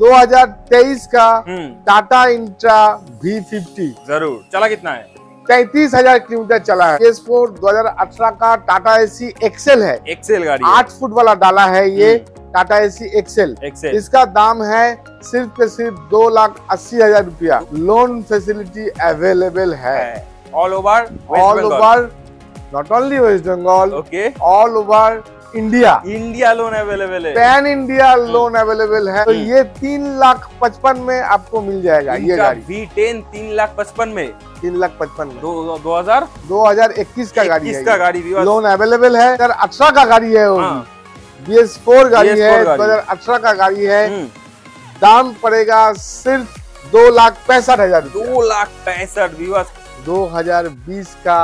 2023 का हम्म। Tata Intra V fifty जरूर चला कितना है तैतीस हजार किलोमीटर चला है एस फोर दो हजार अठारह का टाटा एसी एक्सेल है एक्सेल गाड़ी आठ फुट वाला डाला है ये हम्म। टाटा एसी एक्सेल इसका दाम है सिर्फ सिर्फ दो लाख अस्सी हजार रूपया लोन फैसिलिटी अवेलेबल है all over all over not only West Bengal all over India India loan available है पैन इंडिया लोन अवेलेबल है तो hmm. ये तीन लाख पचपन में आपको मिल जाएगा ये गाड़ी वी टेन तीन लाख पचपन में तीन लाख पचपन में दो, दो हजार दो हजार इक्कीस का गाड़ी है का गाड़ी लोन अवेलेबल है सर अठारह का गाड़ी है बी एस फोर गाड़ी है दो हजार अठारह का गाड़ी है hmm. दाम पड़ेगा सिर्फ दो लाख पैंसठ हजार दो लाख पैंसठ दो हजार बीस का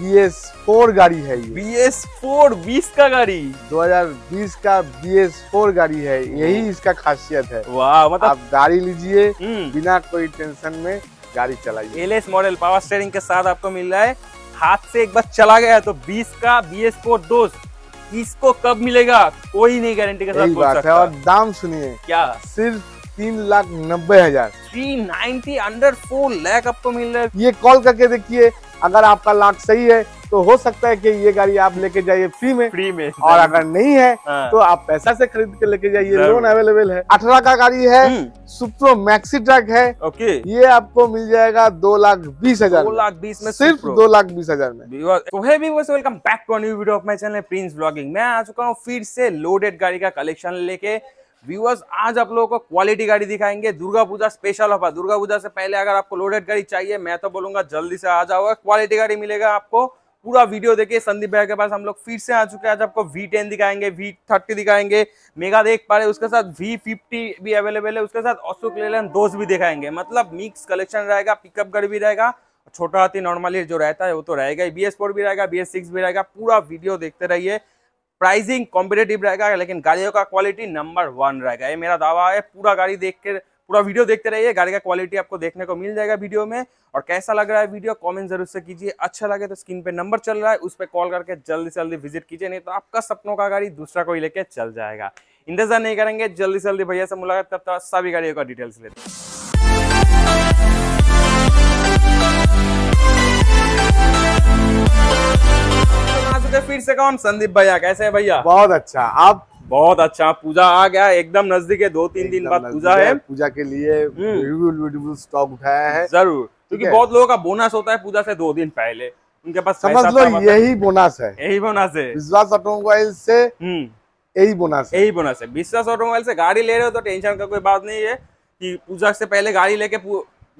बी एस फोर गाड़ी है ये बी एस फोर बीस का गाड़ी 2020 का बी एस फोर गाड़ी है यही इसका खासियत है वाह मतलब आप गाड़ी लीजिए हम्म। बिना कोई टेंशन में गाड़ी चलाइए L S model power steering के साथ आपको मिल रहा है हाथ से एक बार चला गया तो बीस का बी एस फोर दोस्त इसको कब मिलेगा कोई नहीं गारंटी के साथ और दाम सुनिए क्या सिर्फ तीन लाख नब्बे हजार three ninety under four lakh आपको मिल रहा है ये कॉल करके देखिए अगर आपका लाख सही है तो हो सकता है कि ये गाड़ी आप लेके जाइए फ्री में फ्री में और अगर नहीं है हाँ। तो आप पैसा से खरीद के लेके जाइए लोन अवेलेबल है अठारह का गाड़ी है हम्म। सुप्रो मैक्सी ट्रक है ओके ये आपको मिल जाएगा दो लाख बीस हजार दो लाख बीस में सिर्फ दो लाख बीस हजार में तो है भी welcome back to new video of channel Prince vlogging मैं आ चुका हूँ फिर से लोडेड गाड़ी का कलेक्शन लेके व्यूअर्स आज आप लोगों को क्वालिटी गाड़ी दिखाएंगे दुर्गा पूजा स्पेशल ऑफर दुर्गा पूजा से पहले अगर आपको लोडेड गाड़ी चाहिए मैं तो बोलूंगा जल्दी से आ जाओ क्वालिटी गाड़ी मिलेगा आपको पूरा वीडियो देखिए संदीप भाई के पास हम लोग फिर से आ चुके हैं आज आपको वी टेन दिखाएंगे वी थर्टी दिखाएंगे मेगा देख पा रहे उसके साथ वी फिफ्टी भी अवेलेबल है उसके साथ अशोक लेलन दोस्त भी दिखाएंगे मतलब मिक्स कलेक्शन रहेगा पिकअप गाड़ी भी रहेगा छोटा हाथी नॉर्मली जो रहता है वो तो रहेगा बी एस फोर भी रहेगा बी एस सिक्स भी रहेगा पूरा वीडियो देखते रहिए प्राइसिंग कॉम्पिटेटिव रहेगा लेकिन गाड़ियों का क्वालिटी नंबर वन रहेगा ये मेरा दावा है पूरा गाड़ी देख के पूरा वीडियो देखते रहिए गाड़ी का क्वालिटी आपको देखने को मिल जाएगा वीडियो में और कैसा लग रहा है वीडियो कमेंट जरूर से कीजिए अच्छा लगे तो स्क्रीन पे नंबर चल रहा है उस पर कॉल करके जल्दी से जल्दी विजिट कीजिए नहीं तो आपका सपनों का गाड़ी दूसरा कोई लेके चल जाएगा इंतजार नहीं करेंगे जल्दी से जल्दी भैया से मुलाकात तब तक सभी गाड़ियों का डिटेल्स लेते फिर से कौन संदीप भैया कैसे है भैया बहुत अच्छा आप बहुत अच्छा पूजा आ गया एकदम नजदीक है दो तीन दिन बाद पूजा है पूजा के लिए स्टॉक हम्म। उठाया है जरूर क्योंकि बहुत लोगों का बोनस होता है पूजा से दो दिन पहले उनके पास समझ लो मतलब यही बोनस है यही बोनस है विश्वास ऑटोमोबाइल से हम्म। यही बोनस यही बोनस है विश्वास ऑटोमोबाइल से गाड़ी ले रहे हो तो टेंशन का कोई बात नहीं है की पूजा से पहले गाड़ी लेके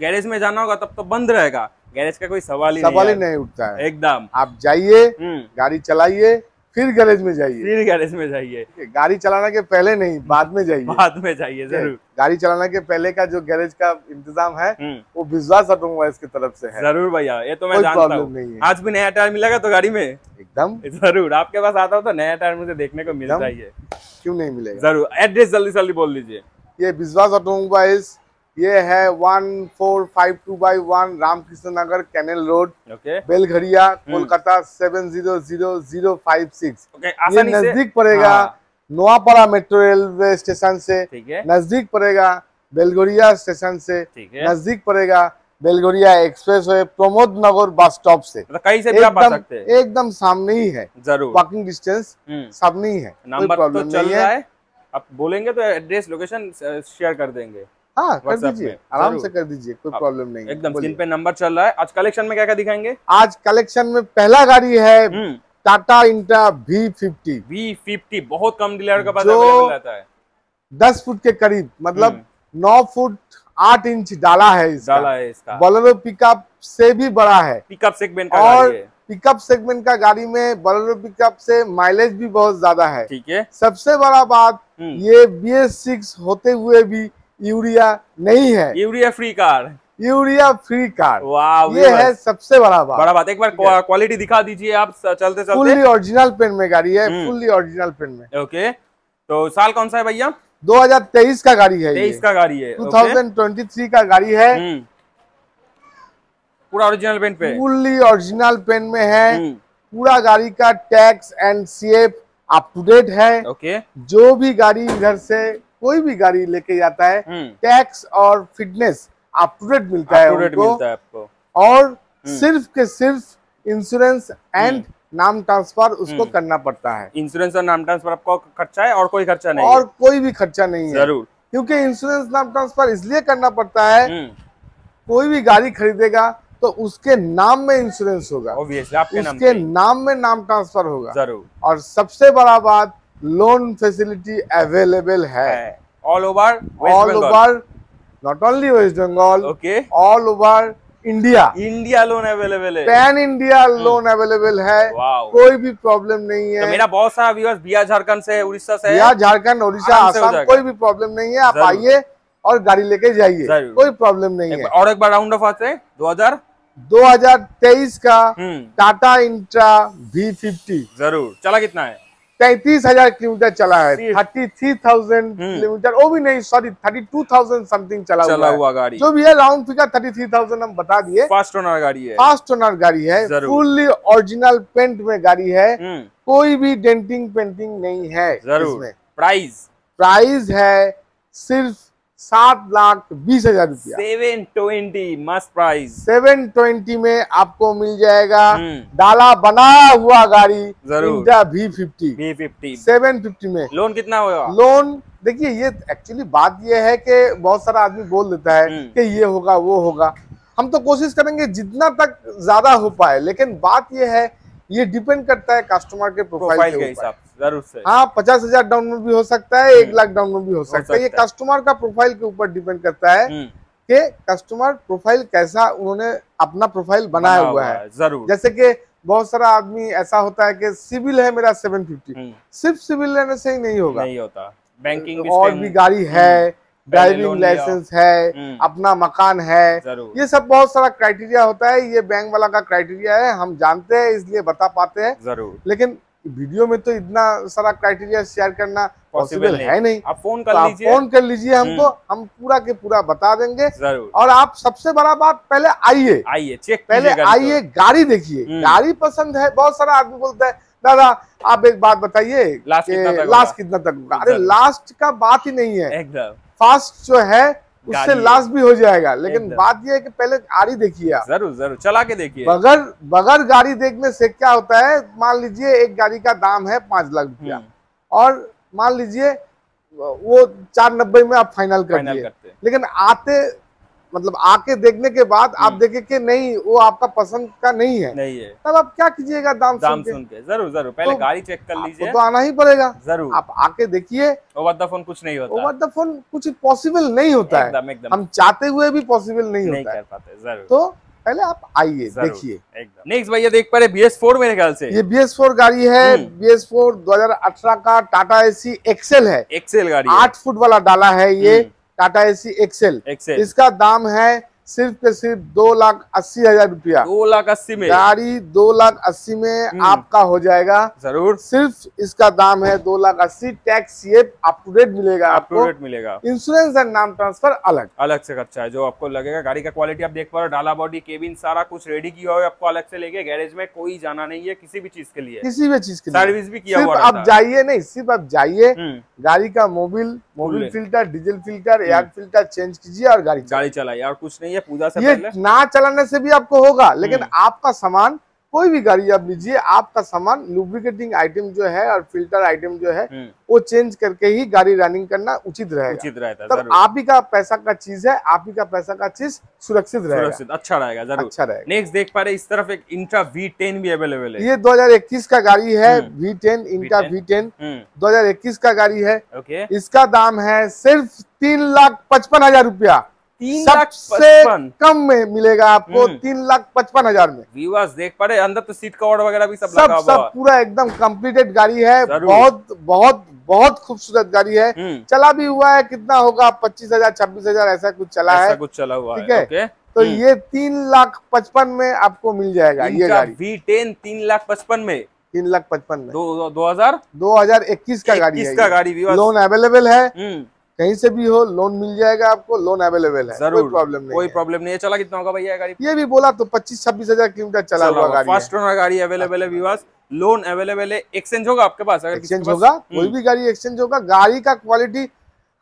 गैरेज में जाना होगा तब तो बंद रहेगा गैरेज का कोई सवाल ही सवाल ही नहीं उठता है एकदम आप जाइए हम्म। गाड़ी चलाइए फिर गैरेज में जाइए फिर गैरेज में जाइए गाड़ी चलाना के पहले नहीं बाद में जाइए बाद में जाइए जरूर गाड़ी चलाना के पहले का जो गैरेज का इंतजाम है हम्म। वो विश्वास ऑटोमोबाइल्स की तरफ से है जरूर भैया ये तो मैं जानता हूँ आज भी नया टायर मिलेगा तो गाड़ी में एकदम जरूर आपके पास आता हूँ तो नया टायर मुझे देखने को मिल जाइए क्यों नहीं मिलेगा जरूर एड्रेस जल्दी जल्दी बोल दीजिए ये विश्वास ऑटोमोबाइल्स ये है one four five two by one Ramkrishna Nagar canal road Belgharia हम्म। Kolkata seven zero zero zero five six ये नजदीक पड़ेगा हाँ। नोआपाड़ा मेट्रो रेलवे स्टेशन से नजदीक पड़ेगा बेलगोरिया स्टेशन से नजदीक पड़ेगा बेलगोरिया एक्सप्रेस वे प्रमोद नगर बस स्टॉप से मतलब कहीं से भी आप सकते हैं एकदम सामने ही है जरूर वॉकिंग डिस्टेंस हम्म। सामने ही है नंबर तो चल रहा है आप बोलेंगे तो एड्रेस लोकेशन शेयर कर देंगे हाँ कर दीजिए हाँ, आराम से कर दीजिए कोई प्रॉब्लम हाँ, नहीं एकदम स्क्रीन पे नंबर चल रहा है आज कलेक्शन में क्या क्या दिखाएंगे आज कलेक्शन में पहला गाड़ी है टाटा इंटा वी फिफ्टी वी फिफ्टी बहुत कम डीलर का पास दस फुट के करीब मतलब हम्म। नौ फुट आठ इंच डाला है इसका डाला है इसका बोलेरो पिकअप से भी बड़ा है पिकअप सेगमेंट का और पिकअप सेगमेंट का गाड़ी में बोलेरो पिकअप से माइलेज भी बहुत ज्यादा है ठीक है सबसे बड़ा बात हम्म। ये बी एस सिक्स होते हुए भी यूरिया नहीं है urea free car urea free car ये है सबसे बड़ा बात बड़ा बात एक बार क्वालिटी दिखा दीजिए आप चलते चलते फुल्ली ओरिजिनल पेन में गाड़ी है हम्म। फुल्ली ओरिजिनल पेन में ओके तो साल कौन सा है भैया 2023 का गाड़ी है तेईस का गाड़ी है 2023 का गाड़ी है हम्म। पूरा ओरिजिनल पेन पे फुल्ली ओरिजिनल पेन में है हम्म। पूरा गाड़ी का tax and C up to date है ओके जो भी गाड़ी इधर से कोई भी गाड़ी लेके जाता है हम्म। टैक्स और फिटनेस अप मिलता है आपको और हम्म। सिर्फ के सिर्फ इंश्योरेंस हम्म। एंड नाम ट्रांसफर उसको करना पड़ता है इंश्योरेंस और नाम ट्रांसफर आपको खर्चा है और कोई खर्चा नहीं और कोई भी खर्चा नहीं है जरूर क्योंकि इंश्योरेंस नाम ट्रांसफर इसलिए करना पड़ता है कोई भी गाड़ी खरीदेगा तो उसके नाम में इंश्योरेंस होगा उसके नाम में नाम ट्रांसफर होगा जरूर और सबसे बड़ा बात लोन फैसिलिटी अवेलेबल है all over all over not only West Bengal okay all over India India loan available है पैन इंडिया लोन अवेलेबल है hmm। कोई भी प्रॉब्लम नहीं तो है तो मेरा बहुत सारा व्यूअर्स बिहार झारखंड से उड़ीसा से बिहार झारखंड उड़ीसा आसाम कोई भी प्रॉब्लम नहीं है आप आइए और गाड़ी लेके जाइए कोई प्रॉब्लम नहीं है और एक बार राउंड ऑफ आते हैं दो हजार 2023 का टाटा इंट्रा V50 जरूर चला कितना है तैतीस हजार किलोमीटर चला है थर्टी थ्री थाउजेंड किलोमीटर वो भी नहीं sorry thirty two thousand something चला, चला हुआ, हुआ गाड़ी जो भी है round figure thirty three thousand हम बता दिए फास्ट ओनर गाड़ी है फास्ट ओनर गाड़ी है फुल्ली ओरिजिनल पेंट में गाड़ी है हम्म। कोई भी डेंटिंग पेंटिंग नहीं है जरूर प्राइस प्राइस है सिर्फ सात लाख बीस हजार रूपया सेवन ट्वेंटी मस्त प्राइस सेवन ट्वेंटी में आपको मिल जाएगा हम्म। डाला बना हुआ गाड़ी जरूर V fifty V fifty seven fifty में लोन कितना होगा लोन देखिए ये एक्चुअली बात ये है कि बहुत सारा आदमी बोल देता है हम्म। कि ये होगा वो होगा हम तो कोशिश करेंगे जितना तक ज्यादा हो पाए लेकिन बात यह है ये डिपेंड करता है कस्टमर के प्रोफाइल के हिसाब जरूर से हाँ पचास हजार डाउन में भी हो सकता है एक हम्म। लाख डाउन में भी हो सकता, हो सकता है ये कस्टमर का प्रोफाइल के ऊपर डिपेंड करता है हम्म। कि कस्टमर प्रोफाइल कैसा उन्होंने अपना प्रोफाइल बनाया बना हुआ है जरूर जैसे कि बहुत सारा आदमी ऐसा होता है कि सिविल है मेरा सेवन फिफ्टी हम्म। सिर्फ सिविल लेने से ही नहीं होगा नहीं होता बैंकिंग और भी गाड़ी है ड्राइविंग लाइसेंस है अपना मकान है ये सब बहुत सारा क्राइटेरिया होता है ये बैंक वाला का क्राइटेरिया है हम जानते हैं इसलिए बता पाते हैं जरूर लेकिन वीडियो में तो इतना सारा क्राइटेरिया शेयर करना पॉसिबल है नहीं आप फोन तो कर तो लीजिए फोन कर लीजिए हम्म। हमको हम पूरा के पूरा बता देंगे और आप सबसे बड़ा बात पहले आइए आइए चेक पहले आइए गाड़ी देखिए हम्म। गाड़ी पसंद है बहुत सारा आदमी बोलता है दादा आप एक बात बताइए लास्ट कितना तक होगा अरे लास्ट का बात ही नहीं है फास्ट जो है उससे लास्ट भी हो जाएगा लेकिन बात यह है कि पहले गाड़ी देखिए आप जरूर जरूर चला के देखिए बगैर बगैर गाड़ी देखने से क्या होता है मान लीजिए एक गाड़ी का दाम है पांच लाख रुपया हम्म। और मान लीजिए वो चार नब्बे में आप फाइनल कर लेकिन आते मतलब आके देखने के बाद आप हम्म। देखे कि नहीं वो आपका पसंद का नहीं है नहीं है तब आप क्या कीजिएगा दाम दाम सुन के जरूर जरूर पहले तो, गाड़ी चेक कर लीजिए तो आना ही पड़ेगा जरूर आप आके देखिए ओवर द फोन कुछ नहीं होता ओवर द फोन कुछ पॉसिबल नहीं होता है हम चाहते हुए भी पॉसिबल नहीं, नहीं होता कर पाते जरूर तो पहले आप आइए देखिए नेक्स्ट भैया देख पा रहे बी एस फोर मेरे ख्याल से ये बी एस फोर गाड़ी है बी एस फोर दो हजार अठारह का टाटा एसी एक्सेल है एक्सेल गाड़ी आठ फुट वाला डाला है ये हम्म। टाटा एसी एक्सेल इसका दाम है सिर्फ के सिर्फ दो लाख अस्सी हजार रूपया दो लाख अस्सी में गाड़ी दो लाख अस्सी में हम्म। आपका हो जाएगा जरूर सिर्फ इसका दाम है दो लाख अस्सी टैक्स ये अप टू डेट मिलेगा अपटूडेट टू डेट मिलेगा इंश्योरेंस एंड नाम ट्रांसफर अलग अलग से खर्चा है जो आपको लगेगा गाड़ी का क्वालिटी आप देख पा रहे हो डाला बॉडी केबिन सारा कुछ रेडी किया हुआ आपको अलग से लेके गैरेज में कोई जाना नहीं है किसी भी चीज के लिए किसी भी चीज के लिए सर्विस भी किया हुआ आप जाइए नहीं सिर्फ आप जाइए हम्म। गाड़ी का Mobil Mobil filter diesel filter air filter change कीजिए और गाड़ी गाड़ी चलाइए और कुछ नहीं चाहिए पूजा से ये पहले ना चलाने से भी आपको होगा लेकिन हम्म। आपका सामान कोई भी गाड़ी आप लीजिए आपका सामान लुब्रिकेटिंग आइटम जो है और फिल्टर आइटम जो है हम्म। वो चेंज करके ही गाड़ी रनिंग करना उचित रहेगा उचित रहता तब आप ही का पैसा का चीज है आप ही का पैसा का चीज सुरक्षित रहेगा सुरक्षित अच्छा रहेगा जरूर अच्छा रहेगा नेक्स्ट देख पा रहे इस तरफ एक इंटा वी टेन भी अवेलेबल है ये दो का गाड़ी है V ten Intra V ten का गाड़ी है इसका दाम है सिर्फ तीन लाख पचपन हजार रूपया तीन लाख कम में मिलेगा आपको हम्म। तीन लाख पचपन हजार में व्यूवर्स देख पा रहे अंदर तो सीट कवर वगैरह भी सब सब, लगा सब पूरा एकदम कम्प्लीटेड गाड़ी है बहुत बहुत बहुत खूबसूरत गाड़ी है हम्म। चला भी हुआ है कितना होगा पच्चीस हजार छब्बीस हजार ऐसा कुछ चला है कुछ चला हुआ ठीक है तो हम्म। ये तीन लाख पचपन में आपको मिल जाएगा ये गाड़ी वी टेन तीन लाख पचपन में तीन लाख पचपन में दो हजार दो हजार इक्कीस का गाड़ी है का गाड़ी लोन अवेलेबल है कहीं से भी हो लोन मिल जाएगा आपको लोन अवेलेबल है जरूर प्रॉब्लम नहीं कोई प्रॉब्लम नहीं है चला कितना होगा भैया गाड़ी ये भी बोला तो पच्चीस छब्बीस हजार किलोमीटर चला हुआ गाड़ी फर्स्ट ओनर गाड़ी अवेलेबल है विवास लोन अवेलेबल है एक्सचेंज होगा आपके पास अगर एक्सचेंज होगा कोई हम्म। भी गाड़ी एक्सचेंज होगा गाड़ी का क्वालिटी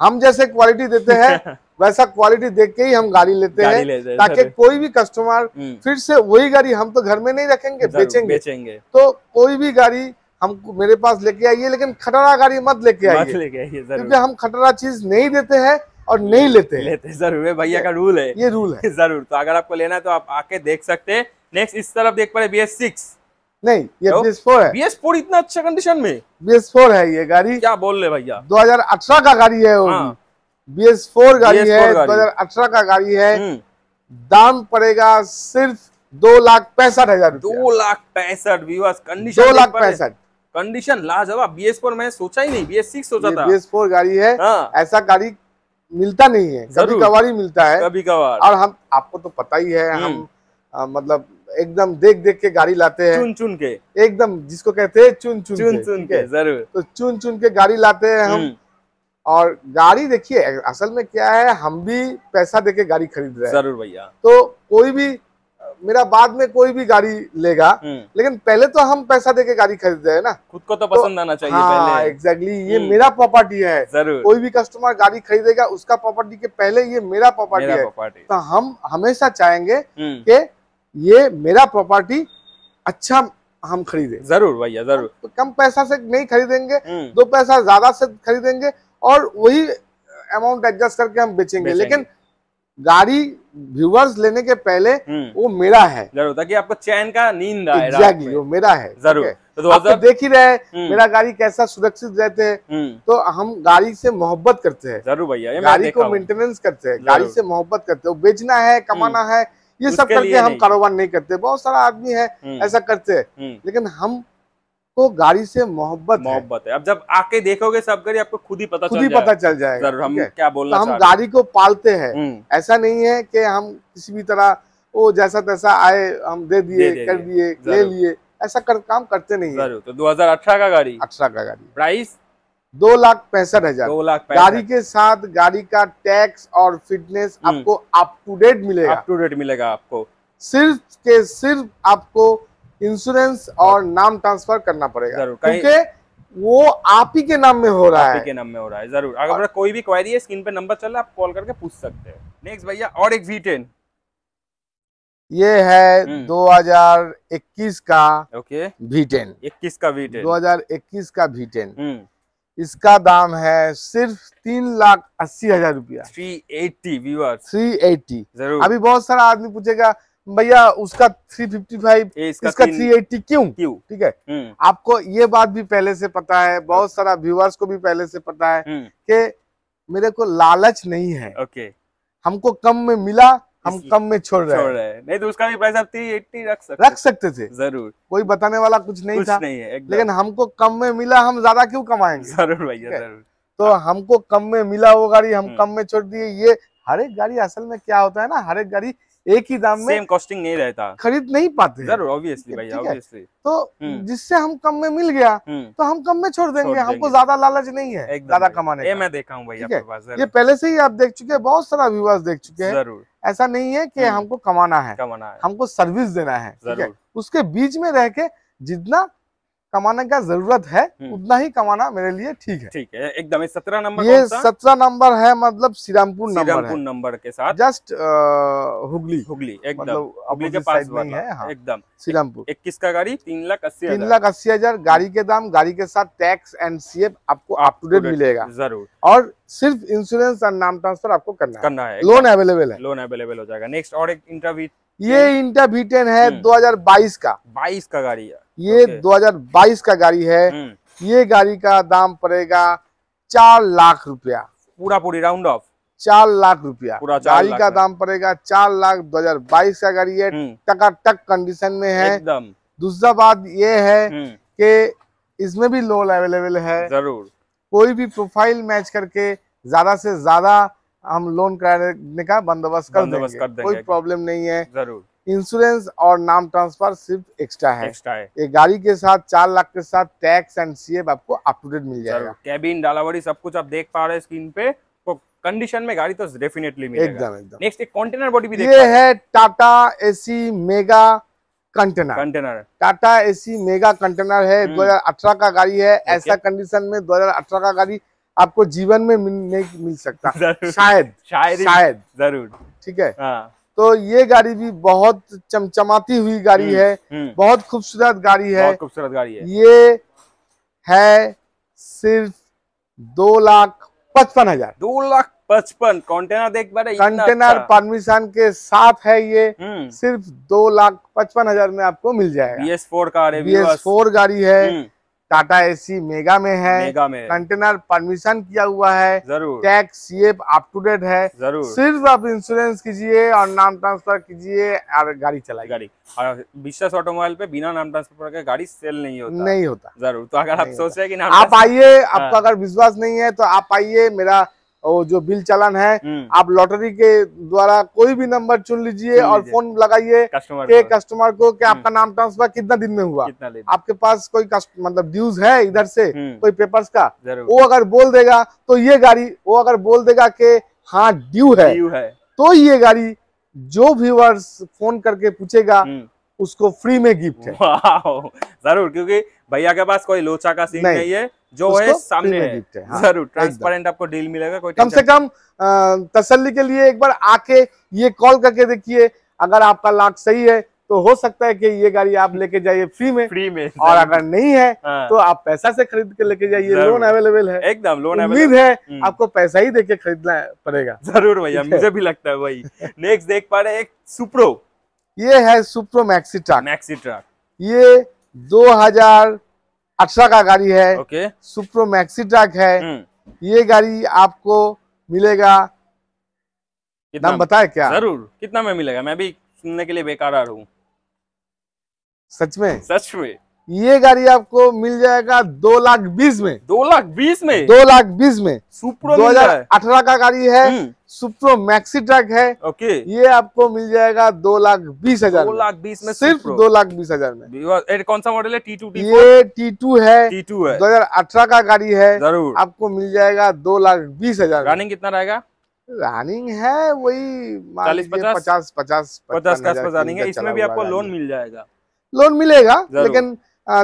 हम जैसे क्वालिटी देते हैं वैसा क्वालिटी देख के ही हम गाड़ी लेते हैं है, ताकि कोई भी कस्टमर हम्म। फिर से वही गाड़ी हम तो घर में नहीं रखेंगे बेचेंगे बेचेंगे तो कोई भी गाड़ी हम मेरे पास लेके आइए लेकिन खटरा गाड़ी मत लेके आइए लेके आइए क्योंकि हम खटरा चीज नहीं देते हैं और नहीं लेते हैं। लेते जरूर भैया का रूल है ये रूल है जरूर तो अगर आपको लेना है तो आप आके देख सकते हैं नेक्स्ट इस तरफ देख पा रहे बी एस सिक्स नहीं ये तो, फोर है बी एस फोर इतना अच्छा कंडीशन में बी एस फोर है ये गाड़ी क्या बोल रहे भैया दो हजार अठारह का गाड़ी है बी एस फोर गाड़ी है दो हजार अठारह का गाड़ी है हम्म। दाम पड़ेगा सिर्फ दो लाख पैंसठ हजार दो लाख पैंसठ व्यूअर्स कंडीशन दो लाख पैंसठ कंडीशन लाजवाब बी एस फोर मैंने सोचा ही नहीं बी एस सिक्स सोचा था बी एस फोर गाड़ी है हाँ। ऐसा गाड़ी मिलता नहीं है कभी कभार ही मिलता है कभी कभार और हम आपको तो पता ही है हम हम्म। मतलब एकदम देख देख के गाड़ी लाते हैं चुन चुन के एकदम जिसको कहते हैं चुन चुन चुन चुन के जरूर तो चुन चुन के गाड़ी लाते हैं हम हम्म। और गाड़ी देखिए असल में क्या है हम भी पैसा देके गाड़ी खरीद रहे हैं जरूर भैया तो कोई भी मेरा बाद में कोई भी गाड़ी लेगा हम्म। लेकिन पहले तो हम पैसा देके गाड़ी खरीद रहे हैं ना खुद को तो पसंद तो, आना चाहिए हाँ, पहले एग्जैक्टली exactly, ये हम्म। मेरा प्रॉपर्टी है कोई भी कस्टमर गाड़ी खरीदेगा उसका प्रॉपर्टी के पहले ये मेरा प्रॉपर्टी है तो हम हमेशा चाहेंगे हम्म। कि ये मेरा प्रॉपर्टी अच्छा हम खरीदे जरूर भैया जरूर कम पैसा से नहीं खरीदेंगे दो पैसा ज्यादा से खरीदेंगे और वही अमाउंट एडजस्ट करके हम बेचेंगे लेकिन गाड़ी व्यूवर्स लेने के पहले हम्म। वो मेरा है जरूर ताकि आपको चैन का नींद आए exactly, वो मेरा है जरूर तो आप तो देख ही रहे हम्म। मेरा गाड़ी कैसा सुरक्षित रहते हैं हम्म। तो हम गाड़ी से मोहब्बत करते हैं जरूर भैया गाड़ी को मेंटेनेंस करते हैं गाड़ी से मोहब्बत करते हैं बेचना है कमाना है ये सब करके हम कारोबार नहीं करते बहुत सारा आदमी है ऐसा करते हैं लेकिन हम को गाड़ी से मोहब्बत मोहब्बत है अब जब आके देखोगे सब गाड़ी आपको खुद ही पता खुद ही पता चल जाएगा सर हम क्या बोलना तो हम गाड़ी को पालते हैं हम्म। ऐसा नहीं है कि हम किसी भी तरह वो जैसा तैसा आए हम दे दिए कर दिए ले लिए ऐसा कर, काम करते नहीं है तो 2018 का गाड़ी अठारह का गाड़ी प्राइस दो लाख पैंसठ हजार दो लाख गाड़ी के साथ गाड़ी का टैक्स और फिटनेस हम्म। आपको अप टू डेट मिलेगा अप टू डेट मिलेगा आपको सिर्फ के सिर्फ आपको इंश्योरेंस और नाम ट्रांसफर करना पड़ेगा क्योंकि वो आप ही के नाम में हो रहा है के नाम में हो रहा है जरूर अगर कोई भी क्वारी है स्क्रीन पे नंबर चल रहा है आप कॉल करके पूछ सकते हैं नेक्स्ट भैया और एक V10 ये है 2021 हम्म। का ओके V10 इक्कीस का V10 2021 का V10 हम्म। इसका दाम है सिर्फ तीन लाख अस्सी हजार रूपया three eighty viewer three eighty जरूर अभी बहुत सारा आदमी पूछेगा भैया उसका 355 इसका, इसका 380 क्यों क्यों ठीक है हम्म। आपको ये बात भी पहले से पता है बहुत सारा व्यूवर्स को भी पहले से पता है हम्म। कि मेरे को लालच नहीं है ओके हमको कम में मिला हम कम में छोड़ रहे, छोड़ रहे हैं नहीं तो उसका भी प्राइस आप थ्री रख सकते रख सकते थे जरूर कोई बताने वाला कुछ नहीं कुछ था नहीं है लेकिन हमको कम में मिला हम ज्यादा क्यों कमाएंगे जरूर भैया जरूर तो हाँ। हमको कम में मिला वो गाड़ी हम हम्म। कम में छोड़ दिए ये हर एक गाड़ी असल में क्या होता है ना हर एक गाड़ी एक ही दाम में कॉस्टिंग नहीं रहता खरीद नहीं पाते सर ऑब्वियसली भाई ऑब्वियसली तो हम्म। जिससे हम कम में मिल गया हम्म। तो हम कम में छोड़ देंगे हमको ज्यादा लालच नहीं है ज्यादा कमाने ये मैं देखा हूँ भाई ये पहले से ही आप देख चुके हैं बहुत सारा व्यूवर्स देख चुके हैं जरूर ऐसा नहीं है कि हम्म। हमको कमाना है कमाना है हमको सर्विस देना है उसके बीच में रह के जितना कमाने का जरूरत है हम्म। उतना ही कमाना मेरे लिए ठीक है ठीक है एकदम सत्रह नंबर ये सत्रह नंबर है मतलब श्रीरामपुर नंबर नंबर के साथ जस्ट हुगली हुगली एकदम मतलब के पास है हाँ। एकदम श्रीरामपुर इक्कीस का गाड़ी तीन लाख अस्सी तीन लाख अस्सी हजार गाड़ी के दाम गाड़ी के साथ टैक्स एंड सीएफ आपको अप टू डेट मिलेगा जरूर और सिर्फ इंश्योरेंस और नाम ट्रांसफर आपको करना करना है लोन अवेलेबल है लोन अवेलेबल हो जाएगा नेक्स्ट और एक इंटरव्यू ये हम्म। इंटा वीटेन है 2022 हम्म। का 22 का गाड़ी है ये 2022 का गाड़ी है हम्म। ये गाड़ी का दाम पड़ेगा चार लाख रुपया पूरा पूरी राउंड ऑफ चार लाख रुपया गाड़ी का दाम पड़ेगा चार लाख 2022 का गाड़ी है टकाटक कंडीशन में है एकदम दूसरा बात ये है कि इसमें भी लोन अवेलेबल है जरूर कोई भी प्रोफाइल मैच करके ज्यादा से ज्यादा हम लोन कराने का बंदोबस्त कर, देंगे। कर देंगे कोई प्रॉब्लम नहीं है जरूर इंश्योरेंस और नाम ट्रांसफर सिर्फ एक्स्ट्रा है एक्स्ट्रा है ये गाड़ी के साथ चार लाख के साथ टैक्स एंड सीएफ आपको अप मिल जाएगा कैबिन डालावड़ी सब कुछ आप देख पा रहे हैं स्क्रीन पे तो कंडीशन में गाड़ी तो डेफिनेटली एकदम एकदम नेक्स्ट एक कंटेनर बॉडी भी ये है Tata Ace mega container container Tata Ace mega container है 2018 हम्म। का गाड़ी है ऐसा कंडीशन में 2018 का गाड़ी आपको जीवन में नहीं मिल सकता शायद शायद शायद जरूर ठीक है हाँ। तो ये गाड़ी भी बहुत चमचमाती हुई गाड़ी हम्म, है हम्म। बहुत खूबसूरत गाड़ी है खूबसूरत गाड़ी है ये है सिर्फ दो लाख पचपन हजार दो लाख पचपन कंटेनर देख बारे कंटेनर अच्छा। परमिशन के साथ है ये हम्म। सिर्फ दो लाख पचपन हजार में आपको मिल जाएगा B S four car B S four गाड़ी है टाटा एसी मेगा में है मेगा में कंटेनर परमिशन किया हुआ है जरूर टैक्स एप अप टू डेट है जरूर सिर्फ आप इंश्योरेंस कीजिए और नाम ट्रांसफर कीजिए और गाड़ी चलाइए गाड़ी और विश्वास ऑटोमोबाइल पे बिना नाम ट्रांसफर के गाड़ी सेल नहीं होता नहीं होता जरूर तो अगर आप सोच रहे हैं कि आप आइए आपको हाँ। अगर विश्वास नहीं है तो आप आइए मेरा जो बिल चालान है हम्म। आप लॉटरी के द्वारा कोई भी नंबर चुन लीजिए और फोन लगाइए के कस्टमर को कि हम्म। आपका नाम ट्रांसफर कितना दिन में हुआ आपके पास कोई मतलब ड्यूज है इधर से हम्म। कोई पेपर्स का वो अगर बोल देगा तो ये गाड़ी वो अगर बोल देगा कि हाँ ड्यू है, तो ये गाड़ी जो व्यूवर्स फोन करके पूछेगा उसको फ्री में गिफ्ट है जरूर क्योंकि भैया के पास कोई लोचा का सीन नहीं, नहीं है जो है सामने है, हाँ, जरूर ट्रांसपेरेंट आपको डील मिलेगा कोई कम से कम तसल्ली के लिए एक बार आके ये कॉल करके देखिए अगर आपका लाख सही है तो हो सकता है कि ये गाड़ी आप लेके जाइए फ्री में फ्री में और अगर नहीं है हाँ। तो आप पैसा से खरीद के लेके जाइए लोन अवेलेबल है एकदम लोन उम्मीद है हम्म। आपको पैसा ही देके खरीदना पड़ेगा जरूर भैया मुझे भी लगता है वही नेक्स्ट देख पा रहे एक सुप्रो ये है Supro maxi truck maxi truck ये दो हजार अठारह का गाड़ी है ओके सुप्रो मैक्सी ट्रक है हम्म। ये गाड़ी आपको मिलेगा नाम बताए क्या जरूर कितना में मिलेगा मैं भी सुनने के लिए बेकार आ रहा हूँ सच में सच में ये गाड़ी आपको मिल जाएगा दो लाख बीस में दो लाख बीस में दो लाख बीस में सुप्रो दो हजार अठारह का गाड़ी है हम्म। सुप्रो मैक्सी ट्रक है ओके ये आपको मिल जाएगा दो लाख बीस हजार दो लाख बीस में सिर्फ दो लाख बीस हजार में कौन सा मॉडल है टी टू ये टी टू है टी टू है दो हजार अठारह का गाड़ी है जरूर आपको मिल जाएगा दो लाख बीस हजार रनिंग कितना रहेगा रनिंग है वही चालीस पचास पचास पचास पचास रनिंग है इसमें भी आपको लोन मिल जाएगा लोन मिलेगा लेकिन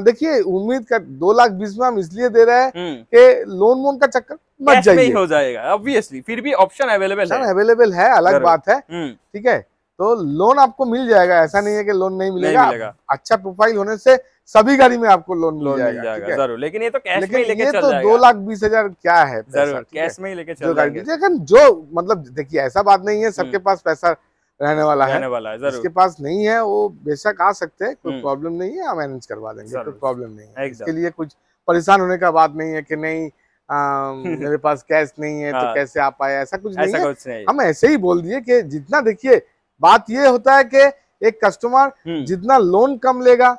देखिए उम्मीद का दो लाख बीस में हम इसलिए दे रहे हैं हम्म। कि लोन वोन का चक्कर मत जाइए हो जाएगा ऑब्वियसली फिर भी ऑप्शन अवेलेबल है अवेलेबल है अलग बात है हम्म। ठीक है तो लोन आपको मिल जाएगा ऐसा नहीं है कि लोन नहीं मिलेगा, नहीं मिलेगा। अच्छा प्रोफाइल होने से सभी गाड़ी में आपको लोन मिल लोन जाएगा, जाएगा जरूर लेकिन ये तो कैश लेकिन में लेके ये चल तो दो लाख बीस हजार क्या है जरूर कैश में ही लेके चल जो, जो मतलब देखिए ऐसा बात नहीं है सबके हम्म। पास पैसा रहने वाला रहने है वाला है जिसके पास नहीं है वो बेशक आ सकते हैं कोई प्रॉब्लम हम्म। नहीं है हम मैनेज करवा देंगे कोई प्रॉब्लम नहीं है इसके लिए कुछ परेशान होने का बात नहीं है कि नहीं आ, मेरे पास कैश नहीं है तो हाँ। कैसे आ पाए ऐसा कुछ नहीं है हम ऐसे ही बोल दिए कि जितना देखिए बात ये होता है कि एक कस्टमर हम्म। जितना लोन कम लेगा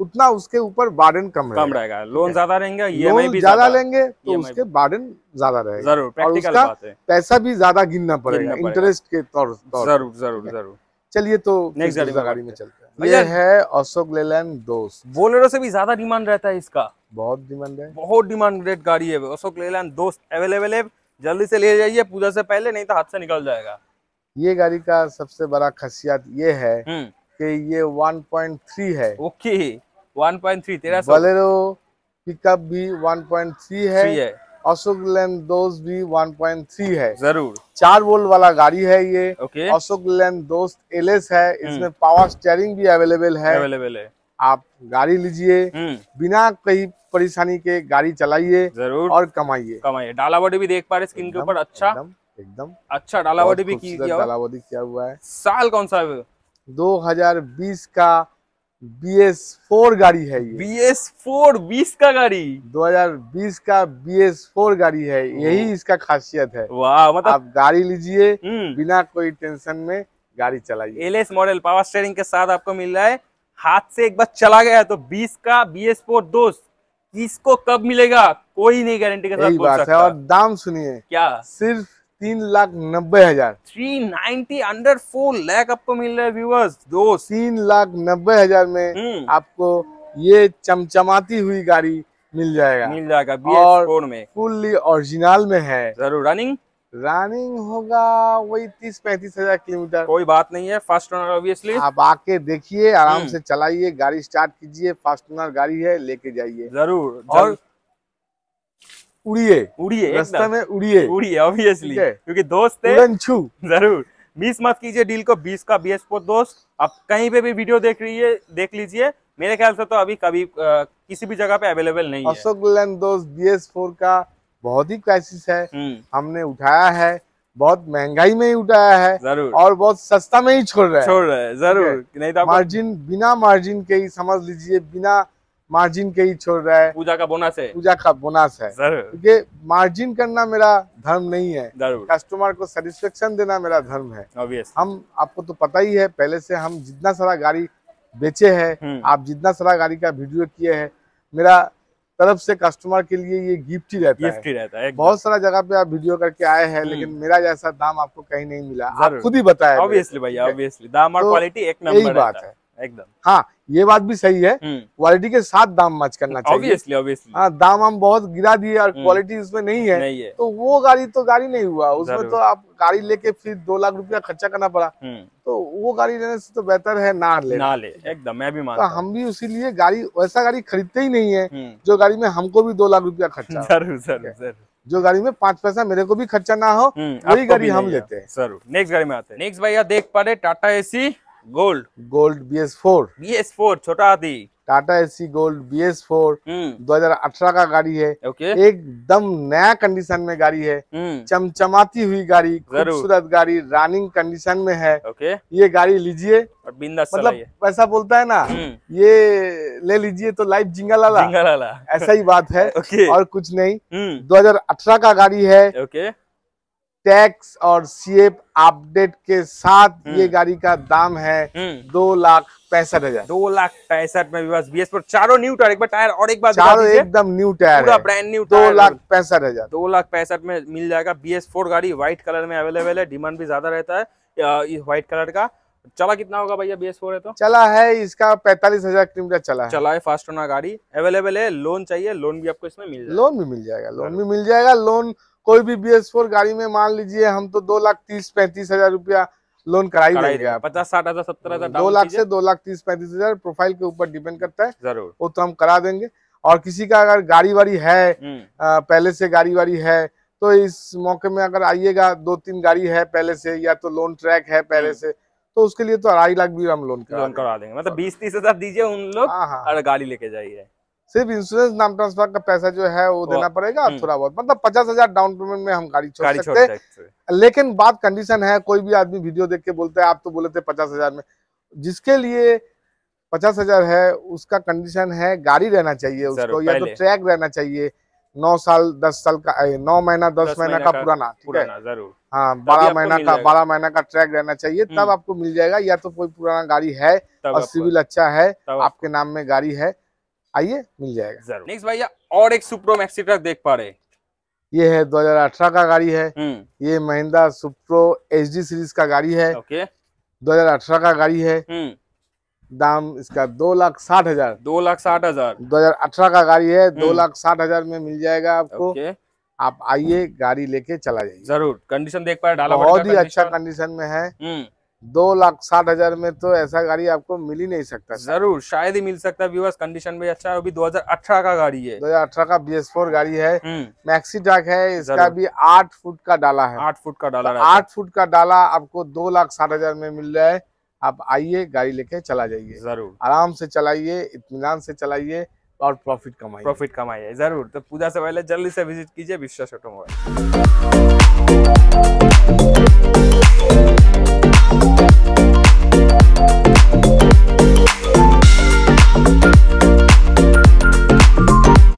उतना उसके ऊपर बार्डन कम कम रहेगा लोन ज्यादा रहेंगे लोन ज्यादा लेंगे तो उसके बार्डन ज्यादा रहेगा जरूर प्रैक्टिकल बात है पैसा भी ज्यादा गिनना पड़ेगा इंटरेस्ट के तौर जरूर जरूर जरूर चलिए तो नेक्स्ट गाड़ी, में चलते हैं ये है अशोक लेलैंड दोस्त बोलेरो से भी ज्यादा डिमांड रहता है इसका बहुत डिमांड है बहुत रेट गाड़ी है अशोक लेलैंड दोस्त अवेलेबल है जल्दी से ले जाइए पूजा से पहले नहीं तो हाथ से निकल जाएगा ये गाड़ी का सबसे बड़ा खासियत ये है हम्म। कि ये 1.3 है ओके 1.3 तेरा बलेरो पिकअप भी 1.3 है, अशोक लेन दोस्त भी 1.3 है जरूर चार वोल्ट वाला गाड़ी है ये ओके अशोक लेन दोस्त एलएस है हम्म। इसमें पावर स्टेयरिंग भी अवेलेबल है अवेलेबल है आप गाड़ी लीजिए हम्म। बिना कहीं परेशानी के गाड़ी चलाइए जरूर और कमाइए कमाइए डालावटी भी देख पा रहे स्क्रीन के ऊपर अच्छा एकदम अच्छा डालावटी भी की डालावटी किया हुआ है साल कौन सा है 2020 का बी एस फोर गाड़ी है ये बी एस फोर बीस का गाड़ी 2020 का बी एस फोर गाड़ी है यही इसका खासियत है वाह मतलब आप गाड़ी लीजिए हम्म। बिना कोई टेंशन में गाड़ी चलाइए L S model power steering के साथ आपको मिल रहा है हाथ से एक बार चला गया तो 20 का बी एस फोर दोस्त किसको कब मिलेगा कोई नहीं गारंटी के साथ बात है और दाम सुनिए क्या सिर्फ तीन लाख नब्बे हजार three ninety under four lakh आपको मिल रहा है व्यूवर्स दो तीन लाख नब्बे हजार में हम्म। आपको ये चमचमाती हुई गाड़ी मिल जाएगा मिल जाएगा और में फुल्ली ओरिजिनल में है जरूर रनिंग रनिंग होगा वही तीस पैंतीस हजार किलोमीटर कोई बात नहीं है फर्स्ट ओनर ऑब्वियसली आप आके देखिए आराम हम्म। से चलाइए गाड़ी स्टार्ट कीजिए फर्स्ट ओनर गाड़ी है लेके जाइए जरूर, जरूर और उड़िए उड़िए रास्ता में उड़िए उड़िए ऑब्वियसली क्योंकि दोस्त है जरूर मिस मत कीजिए डील को बीस का बी दोस्त आप कहीं पे भी वीडियो देख रही है देख लीजिए मेरे ख्याल से तो अभी कभी आ, किसी भी जगह पे अवेलेबल नहीं है अशोक लेन दोस्त बी एस फोर का बहुत ही क्राइसिस है हम्म। हमने उठाया है बहुत महंगाई में ही उठाया है जरूर और बहुत सस्ता में ही छोड़ रहे हैं छोड़ रहे हैं जरूर नहीं तो मार्जिन बिना मार्जिन के ही समझ लीजिए बिना मार्जिन के ही छोड़ रहा है पूजा का बोनस है पूजा का बोनस है क्योंकि मार्जिन करना मेरा धर्म नहीं है कस्टमर को सेटिस्फेक्शन देना मेरा धर्म है हम आपको तो पता ही है पहले से हम जितना सारा गाड़ी बेचे हैं हम्म। आप जितना सारा गाड़ी का वीडियो किए हैं मेरा तरफ से कस्टमर के लिए ये गिफ्ट ही रहता है बहुत सारा जगह पे आप वीडियो करके आए हैं हम्म। लेकिन मेरा जैसा दाम आपको कहीं नहीं मिला आप खुद ही बताया ऑब्वियसली भैया ऑब्वियसली दाम और क्वालिटी तो एक नंबर बात है एकदम हाँ ये बात भी सही है क्वालिटी हम्म। के साथ दाम मैच करना चाहिए obviously, obviously. आ, हाँ, दाम हम बहुत गिरा दिए और क्वालिटी हम्म। उसमें नहीं है, नहीं है तो वो गाड़ी तो गाड़ी नहीं हुआ उसमें तो आप गाड़ी लेके फिर दो लाख रुपया खर्चा करना पड़ा हम्म। तो वो गाड़ी लेने से तो बेहतर है ना ले ना ले एकदम मैं भी तो मानता तो हम भी लिए गाड़ी वैसा गाड़ी खरीदते ही नहीं है जो गाड़ी में हमको भी दो लाख रूपया खर्चा जरूर सर जो गाड़ी में पांच पैसा मेरे को भी खर्चा ना हो वही गाड़ी हम लेते हैं सर नेक्स्ट गाड़ी में आते हैं नेक्स्ट भाई देख पा रहे Tata Ace gold gold B S four B S four Chhota Haathi Tata Ace C gold B S four दो हजार अठारह का गाड़ी है ओके एकदम नया कंडीशन में गाड़ी है हम्म। चमचमाती हुई गाड़ी खूबसूरत गाड़ी रनिंग कंडीशन में है ओके ये गाड़ी लीजिए और बिंदा मतलब ऐसा बोलता है ना हम्म। ये ले लीजिए तो लाइफ जिंगा लाला ऐसा ही बात है और कुछ नहीं हम्म। अठारह का गाड़ी है टैक्स और सीएफ अपडेट के साथ ये हम्म। गाड़ी का दाम है हम्म। दो लाख पैंसठ हजार दो लाख पैंसठ में बस एस पर चारों न्यू टायर एक बार टायर और एक बार चारों एकदम न्यू टायर पूरा ब्रांड न्यू दो लाख पैंसठ हजार दो लाख पैंसठ में मिल जाएगा बी एस फोर गाड़ी व्हाइट कलर में अवेलेबल है डिमांड भी ज्यादा रहता है व्हाइट कलर का चला कितना होगा भैया बी एस फोर है तो चला है इसका पैंतालीस हजार किलोमीटर चला है चला है फास्ट होना गाड़ी अवेलेबल है लोन चाहिए लोन भी आपको इसमें मिल जाएगा लोन भी मिल जाएगा लोन भी मिल जाएगा लोन कोई भी बी एस फोर गाड़ी में मान लीजिए हम तो दो लाख तीस पैंतीस हजार रूपया लोन कराई देंगे पचास साठ हजार सत्तर हजार दो लाख से दो लाख तीस पैंतीस हजार प्रोफाइल के ऊपर डिपेंड करता है जरूर वो तो हम करा देंगे और किसी का अगर गाड़ी वाड़ी है हम्म। पहले से गाड़ी वाड़ी है तो इस मौके में अगर आइएगा दो तीन गाड़ी है पहले से या तो लोन ट्रैक है पहले हम्म। से तो उसके लिए तो अढ़ाई लाख भी हम लोन करा, लोन करा देंगे मतलब बीस तीस हजार दीजिए उन लोग हाँ, हाँ। गाड़ी लेके जाइए सिर्फ इंश्योरेंस नाम ट्रांसफर का पैसा जो है वो देना पड़ेगा हम्म। थोड़ा बहुत मतलब पचास हजार डाउन पेमेंट में हम गाड़ी छोड़ सकते हैं लेकिन बात कंडीशन है कोई भी आदमी वीडियो देख के बोलते हैं आप तो बोले थे पचास हजार में जिसके लिए पचास हजार है उसका कंडीशन है गाड़ी रहना चाहिए उसको या तो ट्रैक रहना चाहिए नौ साल दस साल का नौ महीना दस महीना का पुराना ठीक है हाँ बारह महीना का बारह महीना का ट्रैक रहना चाहिए तब हम्म। आपको मिल जाएगा या तो कोई पुराना गाड़ी है और सिविल अच्छा है आपके नाम में गाड़ी है आइए मिल जाएगा नेक्स्ट भैया और एक सुप्रो मैक्सी ट्रक देख पा रहे ये है 2018 का गाड़ी है हम्म। ये महिंदा सुप्रो एच सीरीज का गाड़ी है ओके 2018 का गाड़ी है हम्म। दाम इसका दो लाख साठ हजार दो लाख साठ हजार दो हजार अठारह का गाड़ी है हम्म। दो लाख साठ हजार में मिल जाएगा आपको आप आइए गाड़ी लेके चला जाइए जरूर कंडीशन देख पा रहे बहुत ही अच्छा कंडीशन में है दो लाख साठ हजार में तो ऐसा गाड़ी आपको मिल ही नहीं सकता जरूर शायद ही मिल सकता है कंडीशन भी अच्छा है अभी 2018 का गाड़ी है 2018 का बी एस फोर गाड़ी है मैक्सी हम्म। ट्रक है इसका भी आठ फुट का डाला है आठ फुट का डाला तो आठ फुट का डाला आपको दो लाख साठ हजार में मिल रहा है आप आइए गाड़ी लेके चला जाइए जरूर आराम से चलाइए इतमान से चलाइए और प्रॉफिट कमाइए प्रॉफिट कमाइए जरूर तो पूजा से पहले जल्दी से विजिट कीजिए विश्वास ऑटोमोबाइल